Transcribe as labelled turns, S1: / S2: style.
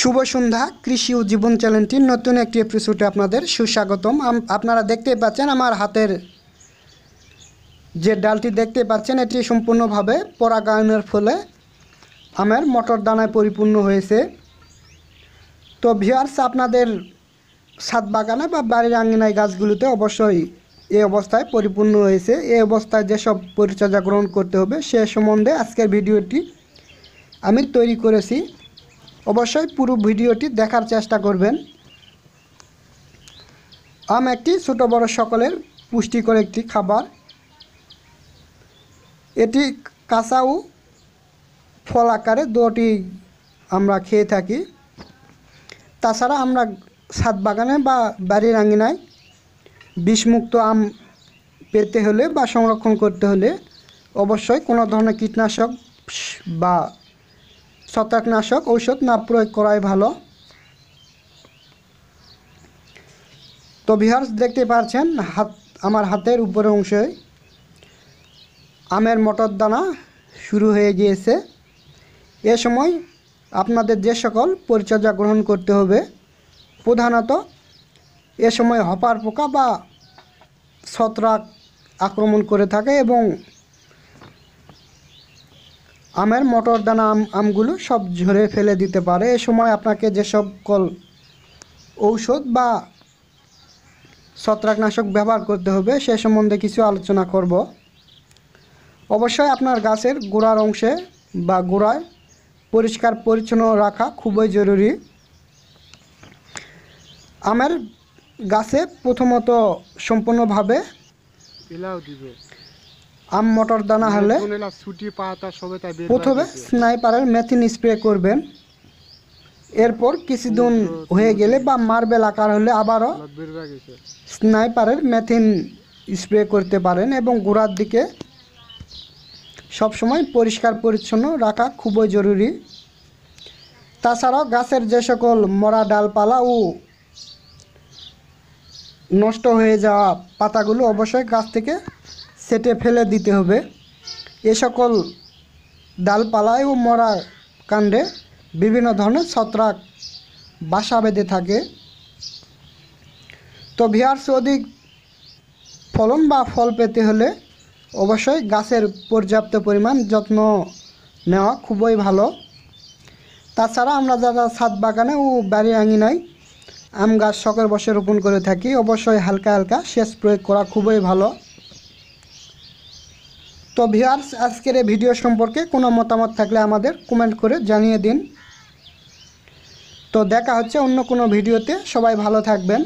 S1: শুভ সন্ধ্যা কৃষি ও জীবন চ্যানেলটির নতুন একটি এপিসোডে আপনাদের সুস্বাগতম আপনারা দেখতে পাচ্ছেন আমার হাতের যে ডালটি দেখতে পাচ্ছেন এটি সম্পূর্ণভাবে পরাগায়নের ফলে আমের মটর দানায় পরিপূর্ণ হয়েছে তো ভিওয়ার্স আপনাদের ছাদ বাগানে বা বাড়ির আঙ্গিনায় গাছগুলিতে অবশ্যই এই অবস্থায় পরিপূর্ণ হয়েছে এই অবস্থায় যেসব পরিচর্যা গ্রহণ করতে হবে সে সম্বন্ধে আজকের ভিডিওটি আমি তৈরি করেছি অবশ্যই পুরো ভিডিওটি দেখার চেষ্টা করবেন আম একটি ছোটো বড় সকলের পুষ্টিকর একটি খাবার এটি কাঁচা ও ফল আকারে দুটি আমরা খেয়ে থাকি তাছাড়া আমরা ছাদ বাগানে বা বাড়ির আঙিনায় বিষমুক্ত আম পেতে হলে বা সংরক্ষণ করতে হলে অবশ্যই কোনো ধরনের কীটনাশক বা ছত্রাকনাশক ঔষধ না প্রয়োগ করাই ভালো তো ভিহার্স দেখতে পাচ্ছেন হাত আমার হাতের উপরের অংশে আমের মটর দানা শুরু হয়ে গিয়েছে এ সময় আপনাদের যে সকল পরিচর্যা গ্রহণ করতে হবে প্রধানত এ সময় হপার পোকা বা ছত্রাক আক্রমণ করে থাকে এবং আমের মটর দানা আম আমগুলো সব ঝরে ফেলে দিতে পারে এ সময় আপনাকে যেসব কল ঔষধ বা ছত্রাকনাশক ব্যবহার করতে হবে সে সম্বন্ধে কিছু আলোচনা করব অবশ্যই আপনার গাছের গোড়ার অংশে বা গোড়ায় পরিষ্কার পরিচ্ছন্ন রাখা খুবই জরুরি আমের গাছে প্রথমত সম্পূর্ণভাবে আম মটর দানা মানে হলে প্রথমে স্নাইপারের মেথিন স্প্রে করবেন এরপর কিছুদিন হয়ে গেলে বা মার্বেল আকার হলে আবারও স্নাইপারের মেথিন স্প্রে করতে পারেন এবং গোড়ার দিকে সবসময় পরিষ্কার পরিচ্ছন্ন রাখা খুবই জরুরি তাছাড়াও গাছের যে সকল মরা ডালপালা ও নষ্ট হয়ে যাওয়া পাতাগুলো অবশ্যই গাছ থেকে সেটে ফেলে দিতে হবে এ সকল ডালপালায় ও মরা কাণ্ডে বিভিন্ন ধরনের ছত্রাক বাসা বেঁধে থাকে তো ভিয়ার্স অধিক ফলন বা ফল পেতে হলে অবশ্যই গাছের পর্যাপ্ত পরিমাণ যত্ন নেওয়া খুবই ভালো তাছাড়া আমরা যারা ছাদ বাগানে ও আঙি আঙিনায় আম গাছ শখের বসে রোপণ করে থাকি অবশ্যই হালকা হালকা সেচ প্রয়োগ করা খুবই ভালো তো ভিউয়ার্স আজকের এই ভিডিও সম্পর্কে কোনো মতামত থাকলে আমাদের কমেন্ট করে জানিয়ে দিন তো দেখা হচ্ছে অন্য কোনো ভিডিওতে সবাই ভালো থাকবেন